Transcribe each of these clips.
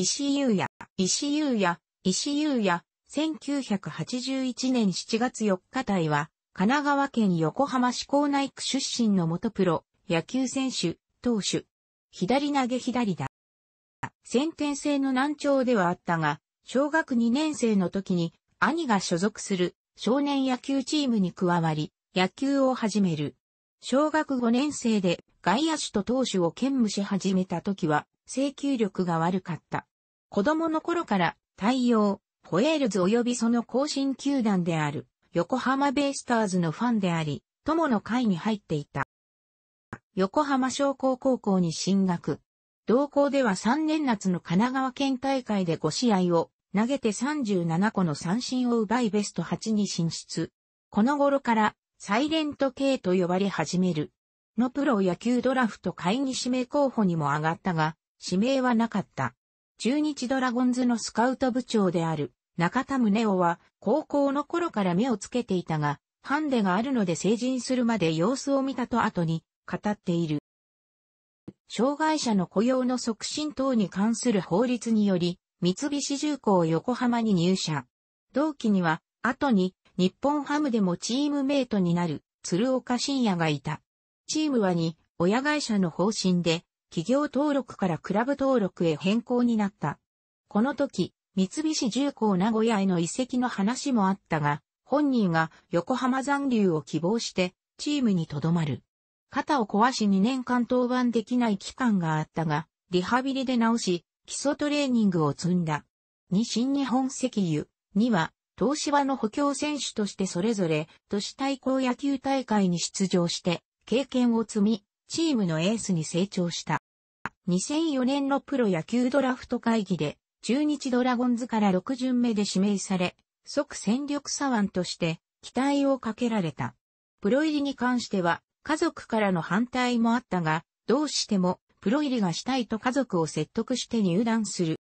石井優也、石井優也、石井優也、1981年7月4日台は、神奈川県横浜市港内区出身の元プロ、野球選手、投手。左投げ左だ。先天性の難聴ではあったが、小学2年生の時に兄が所属する少年野球チームに加わり、野球を始める。小学5年生で外野手と投手を兼務し始めた時は、制球力が悪かった。子供の頃から、太陽、ホエールズ及びその後進球団である、横浜ベイスターズのファンであり、友の会に入っていた。横浜商工高校に進学。同校では3年夏の神奈川県大会で5試合を投げて37個の三振を奪いベスト8に進出。この頃からサイレント系と呼ばれ始める。のプロ野球ドラフト会議指名候補にも上がったが、指名はなかった。中日ドラゴンズのスカウト部長である中田宗男は高校の頃から目をつけていたが、ハンデがあるので成人するまで様子を見たと後に語っている。障害者の雇用の促進等に関する法律により、三菱重工横浜に入社。同期には、後に日本ハムでもチームメイトになる鶴岡深也がいた。チームはに親会社の方針で企業登録からクラブ登録へ変更になった。この時、三菱重工名古屋への移籍の話もあったが、本人が横浜残留を希望して、チームにとどまる。肩を壊し2年間登板できない期間があったが、リハビリで治し、基礎トレーニングを積んだ。二新日本石油には、東芝の補強選手としてそれぞれ都市対抗野球大会に出場して、経験を積み、チームのエースに成長した。2004年のプロ野球ドラフト会議で、中日ドラゴンズから6巡目で指名され、即戦力左腕として期待をかけられた。プロ入りに関しては家族からの反対もあったが、どうしてもプロ入りがしたいと家族を説得して入団する。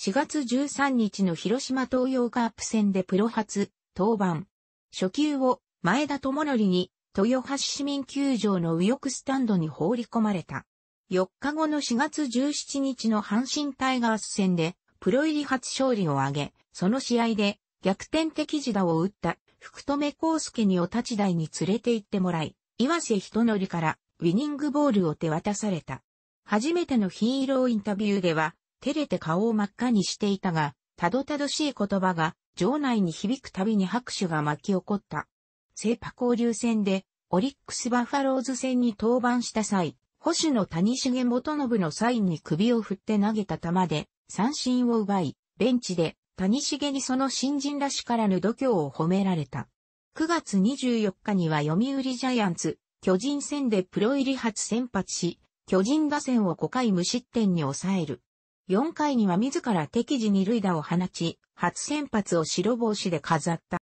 4月13日の広島東洋カープ戦でプロ初、登板。初球を前田智則に豊橋市民球場の右翼スタンドに放り込まれた。4日後の4月17日の阪神タイガース戦で、プロ入り初勝利を挙げ、その試合で逆転的自打を打った福留孝介にお立ち台に連れて行ってもらい、岩瀬人則からウィニングボールを手渡された。初めてのヒーローインタビューでは、照れて顔を真っ赤にしていたが、たどたどしい言葉が場内に響くたびに拍手が巻き起こった。セーパ交流戦で、オリックスバファローズ戦に登板した際、保守の谷重元信のサインに首を振って投げた球で、三振を奪い、ベンチで、谷重にその新人らしからぬ度胸を褒められた。9月24日には読売ジャイアンツ、巨人戦でプロ入り初先発し、巨人打線を5回無失点に抑える。4回には自ら敵地二塁打を放ち、初先発を白帽子で飾った。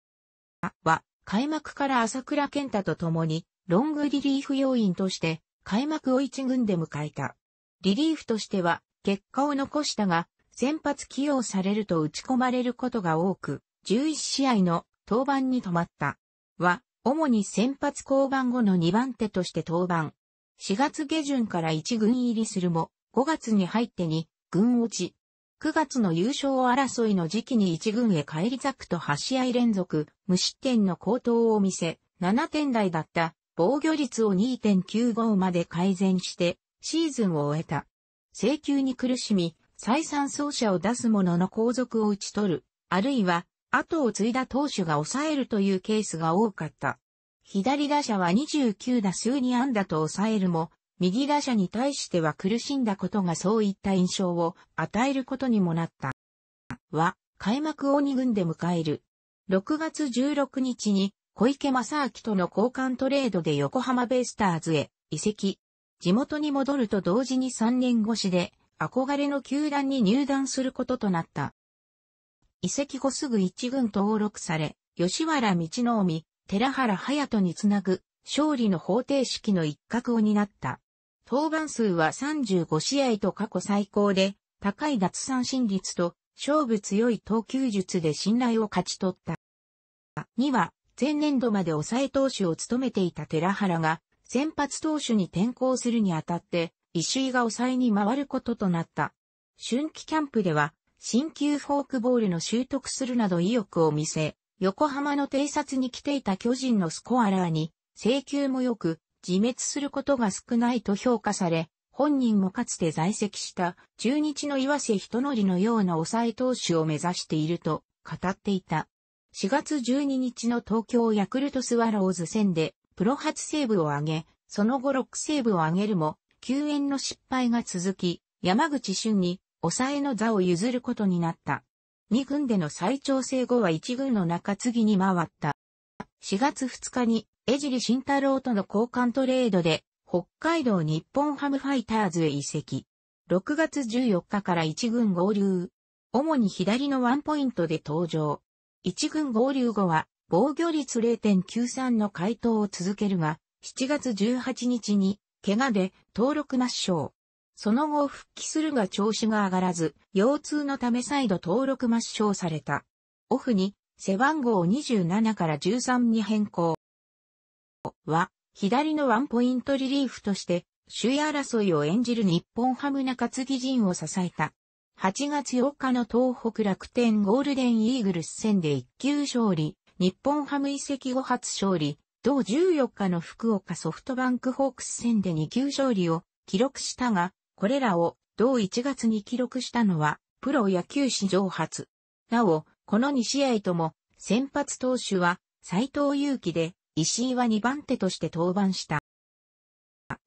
は、開幕から朝倉健太と共に、ロングリリーフ要員として、開幕を一軍で迎えた。リリーフとしては、結果を残したが、先発起用されると打ち込まれることが多く、11試合の登板に止まった。は、主に先発降板後の2番手として登板。4月下旬から1軍入りするも、5月に入ってに、軍落ち。9月の優勝争いの時期に1軍へ返り咲くと8試合連続無失点の高騰を見せ、7点台だった防御率を2.95まで改善してシーズンを終えた。請求に苦しみ、再三走者を出す者の後続を打ち取る、あるいは後を継いだ投手が抑えるというケースが多かった。左打者は29打数2安打と抑えるも、右打者に対しては苦しんだことがそういった印象を与えることにもなった。は、開幕を2軍で迎える。6月16日に小池正明との交換トレードで横浜ベイスターズへ移籍。地元に戻ると同時に3年越しで憧れの球団に入団することとなった。移籍後すぐ1軍登録され、吉原道の海、寺原隼人につなぐ勝利の方程式の一角を担った。登板数は35試合と過去最高で、高い脱三振率と、勝負強い投球術で信頼を勝ち取った。2は、前年度まで抑え投手を務めていた寺原が、先発投手に転向するにあたって、石井が抑えに回ることとなった。春季キャンプでは、新旧フォークボールの習得するなど意欲を見せ、横浜の偵察に来ていた巨人のスコアラーに、請求も良く、自滅することが少ないと評価され、本人もかつて在籍した中日の岩瀬人則のような抑え投手を目指していると語っていた。4月12日の東京ヤクルトスワローズ戦でプロ初セーブを挙げ、その後6セーブを挙げるも、救援の失敗が続き、山口俊に抑えの座を譲ることになった。2軍での再調整後は1軍の中継ぎに回った。4月2日に江尻慎太郎との交換トレードで北海道日本ハムファイターズへ移籍。6月14日から1軍合流。主に左のワンポイントで登場。1軍合流後は防御率0.93の回答を続けるが、7月18日に怪我で登録抹消。その後復帰するが調子が上がらず、腰痛のため再度登録抹消された。オフに背番号27から13に変更。は、左のワンポイントリリーフとして、首位争いを演じる日本ハム中継ぎ陣を支えた。8月8日の東北楽天ゴールデンイーグルス戦で1級勝利、日本ハム移籍後初勝利、同14日の福岡ソフトバンクホークス戦で2級勝利を記録したが、これらを同1月に記録したのは、プロ野球史上初。なお、この2試合とも、先発投手は斎藤祐樹で、石井は2番手として登板した。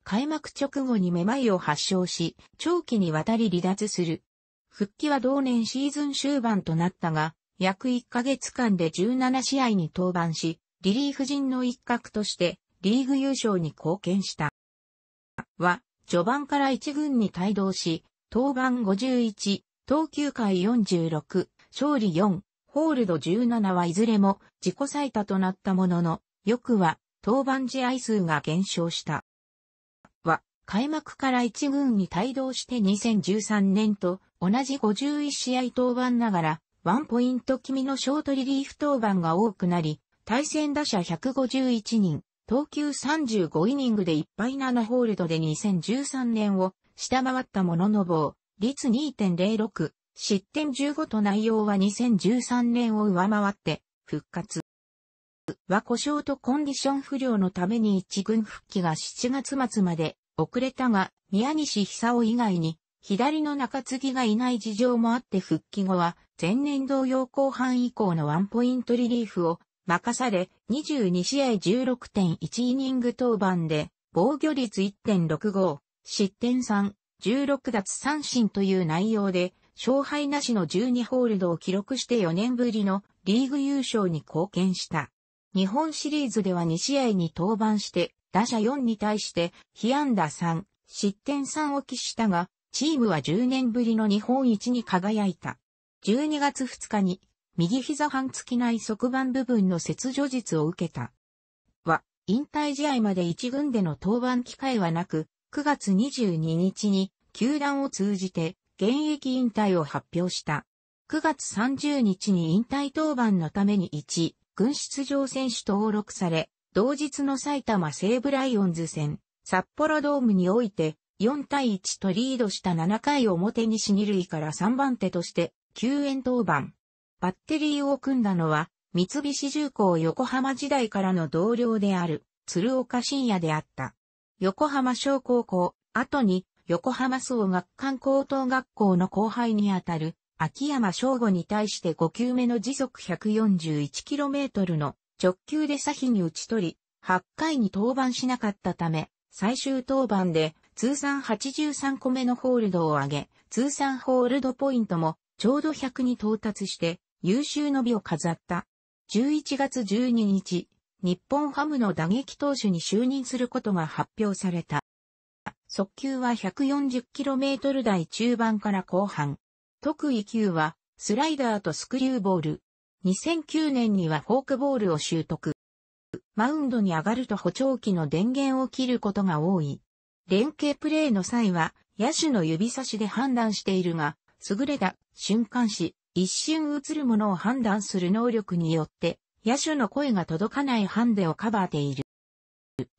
開幕直後にめまいを発症し、長期にわたり離脱する。復帰は同年シーズン終盤となったが、約1ヶ月間で17試合に登板し、リリーフ陣の一角としてリーグ優勝に貢献した。は、序盤から1軍に帯同し、登板51、投球回46、勝利4、ホールド17はいずれも自己最多となったものの、翌は登板試合数が減少した。は、開幕から一軍に帯同して2013年と同じ51試合登板ながら、ワンポイント気味のショートリリーフ登板が多くなり、対戦打者151人、投球35イニングでいっぱい7ホールドで2013年を下回ったものの棒、率2.06、失点15と内容は2013年を上回って復活。は故障とコンディション不良のために一軍復帰が7月末まで遅れたが、宮西久夫以外に左の中継ぎがいない事情もあって復帰後は前年同様後半以降のワンポイントリリーフを任され22試合16.1イニング登板で防御率1.65、失点3、16奪三振という内容で勝敗なしの12ホールドを記録して4年ぶりのリーグ優勝に貢献した。日本シリーズでは2試合に登板して、打者4に対して、被安打3、失点3を喫したが、チームは10年ぶりの日本一に輝いた。12月2日に、右膝半付き内側板部分の切除術を受けた。は、引退試合まで1軍での登板機会はなく、9月22日に、球団を通じて、現役引退を発表した。9月30日に引退当番のために1、軍出場選手登録され、同日の埼玉西武ライオンズ戦、札幌ドームにおいて、4対1とリードした7回表に二塁から3番手として、救援当番。バッテリーを組んだのは、三菱重工横浜時代からの同僚である、鶴岡信也であった。横浜商工校、後に、横浜総学館高等学校の後輩にあたる、秋山翔吾に対して5球目の時速 141km の直球で左比に打ち取り、8回に登板しなかったため、最終登板で通算83個目のホールドを上げ、通算ホールドポイントもちょうど100に到達して優秀の美を飾った。11月12日、日本ハムの打撃投手に就任することが発表された。速球は 140km 台中盤から後半。特異球は、スライダーとスクリューボール。2009年にはフォークボールを習得。マウンドに上がると補聴器の電源を切ることが多い。連携プレーの際は、野手の指差しで判断しているが、優れた瞬間し、一瞬映るものを判断する能力によって、野手の声が届かないハンデをカバーでいる。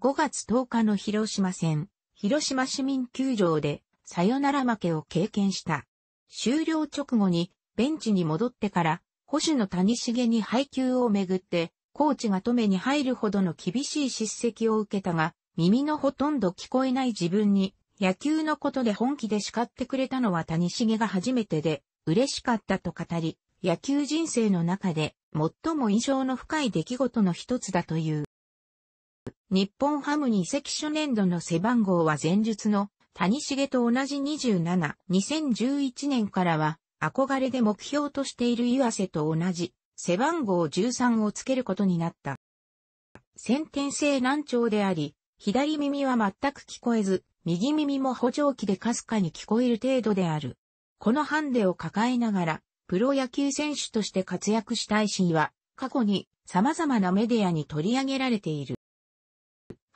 5月10日の広島戦。広島市民球場でさよなら負けを経験した。終了直後にベンチに戻ってから星野谷繁に配球をめぐって、コーチが止めに入るほどの厳しい叱責を受けたが、耳のほとんど聞こえない自分に、野球のことで本気で叱ってくれたのは谷繁が初めてで、嬉しかったと語り、野球人生の中で最も印象の深い出来事の一つだという。日本ハムに移籍初年度の背番号は前述の谷繁と同じ27、2011年からは憧れで目標としている岩瀬と同じ背番号13をつけることになった。先天性難聴であり、左耳は全く聞こえず、右耳も補聴器でかすかに聞こえる程度である。このハンデを抱えながら、プロ野球選手として活躍した石井は、過去に様々なメディアに取り上げられている。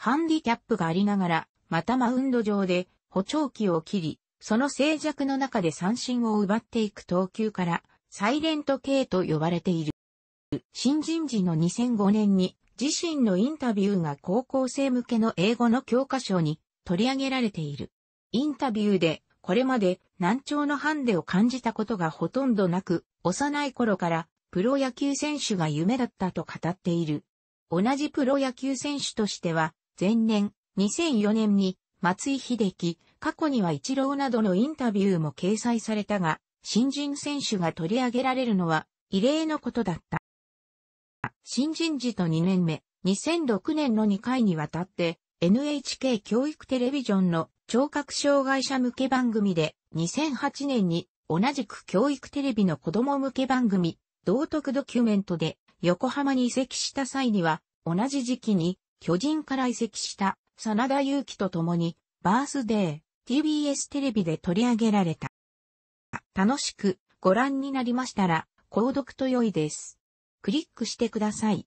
ハンディキャップがありながら、またマウンド上で補聴器を切り、その静寂の中で三振を奪っていく投球から、サイレント系と呼ばれている。新人時の2005年に自身のインタビューが高校生向けの英語の教科書に取り上げられている。インタビューでこれまで難聴のハンデを感じたことがほとんどなく、幼い頃からプロ野球選手が夢だったと語っている。同じプロ野球選手としては前年、2004年に松井秀喜、過去には一郎などのインタビューも掲載されたが、新人選手が取り上げられるのは異例のことだった。新人時と2年目、2006年の2回にわたって NHK 教育テレビジョンの聴覚障害者向け番組で2008年に同じく教育テレビの子供向け番組道徳ドキュメントで横浜に移籍した際には同じ時期に巨人から移籍した、真田祐希と共に、バースデー、TBS テレビで取り上げられた。楽しくご覧になりましたら、購読と良いです。クリックしてください。